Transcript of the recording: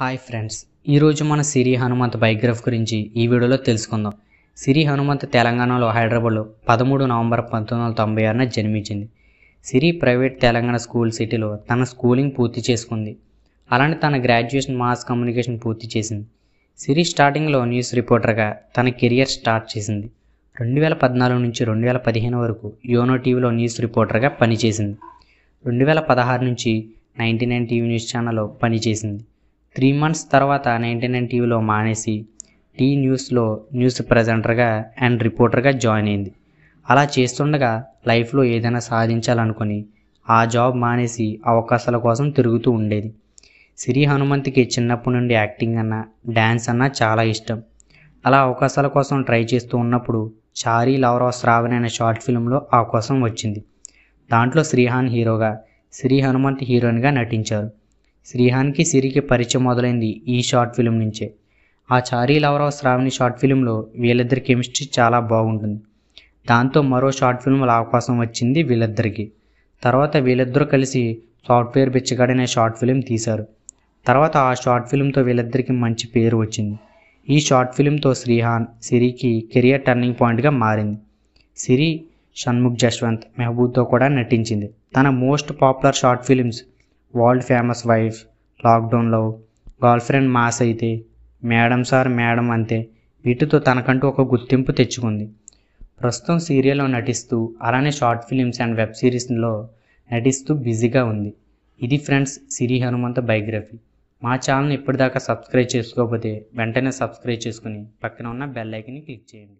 hi friends ఈరోజు మన సిరి హనుమంత్ బయోగ్రఫ్ గురించి ఈ వీడియోలో తెలుసుకుందాం సిరి హనుమంత్ తెలంగాణలో హైదరాబాద్లో పదమూడు నవంబర్ పంతొమ్మిది వందల తొంభై ఆరున జన్మించింది సిరి ప్రైవేట్ తెలంగాణ స్కూల్ సిటీలో తన స్కూలింగ్ పూర్తి చేసుకుంది అలానే తన గ్రాడ్యుయేషన్ మాస్ కమ్యూనికేషన్ పూర్తి చేసింది సిరి స్టార్టింగ్లో న్యూస్ రిపోర్టర్గా తన కెరియర్ స్టార్ట్ చేసింది రెండు వేల పద్నాలుగు నుంచి రెండు వేల పదిహేను వరకు యోనో టీవీలో న్యూస్ రిపోర్టర్గా పనిచేసింది రెండు వేల పదహారు నుంచి నైంటీ నైన్ టీవీ న్యూస్ ఛానల్లో పనిచేసింది త్రీ మంత్స్ తర్వాత నైంటీ నైన్ టీవీలో మానేసి టీ న్యూస్లో న్యూస్ ప్రజెంటర్గా అండ్ రిపోర్టర్గా జాయిన్ అయింది అలా చేస్తుండగా లైఫ్లో ఏదైనా సాధించాలనుకుని ఆ జాబ్ మానేసి అవకాశాల కోసం తిరుగుతూ ఉండేది సిరి హనుమంతికి చిన్నప్పటి నుండి యాక్టింగ్ అన్నా డ్యాన్స్ అన్నా చాలా ఇష్టం అలా అవకాశాల కోసం ట్రై చేస్తూ ఉన్నప్పుడు చారీ ఆఫ్ శ్రావణ్ అనే షార్ట్ ఫిల్మ్లో అవకాశం వచ్చింది దాంట్లో శ్రీహాన్ హీరోగా శ్రీ హనుమంత్ హీరోయిన్గా నటించారు శ్రీహాన్కి సిరికి పరిచయం మొదలైంది ఈ షార్ట్ ఫిలిం నుంచే ఆ చారీ లవరావు శ్రావణి షార్ట్ ఫిలింలో వీళ్ళిద్దరి కెమిస్ట్రీ చాలా బాగుంటుంది దాంతో మరో షార్ట్ ఫిల్మ్ల అవకాశం వచ్చింది వీళ్ళిద్దరికి తర్వాత వీళ్ళిద్దరూ కలిసి సాఫ్ట్వేర్ బిచ్చగాడనే షార్ట్ ఫిలిం తీశారు తర్వాత ఆ షార్ట్ ఫిలింతో వీళ్ళిద్దరికి మంచి పేరు వచ్చింది ఈ షార్ట్ ఫిలింతో శ్రీహాన్ సిరికి కెరియర్ టర్నింగ్ పాయింట్గా మారింది సిరి షణ్ముఖ్ జశ్వంత్ మెహబూబ్తో కూడా నటించింది తన most popular short films world famous wife లాక్డౌన్లో గర్ల్ ఫ్రెండ్ మాస్ అయితే మేడం సార్ మేడం అంతే వీటితో తనకంటూ ఒక గుర్తింపు తెచ్చుకుంది ప్రస్తుతం సీరియల్లో నటిస్తూ అలానే షార్ట్ ఫిలిమ్స్ అండ్ వెబ్ సిరీస్లో నటిస్తూ బిజీగా ఉంది ఇది ఫ్రెండ్స్ సిరి హనుమంత బయోగ్రఫీ మా ఛానల్ని ఇప్పటిదాకా సబ్స్క్రైబ్ చేసుకోకపోతే వెంటనే సబ్స్క్రైబ్ చేసుకుని పక్కన ఉన్న బెల్ ఐకన్ని క్లిక్ చేయండి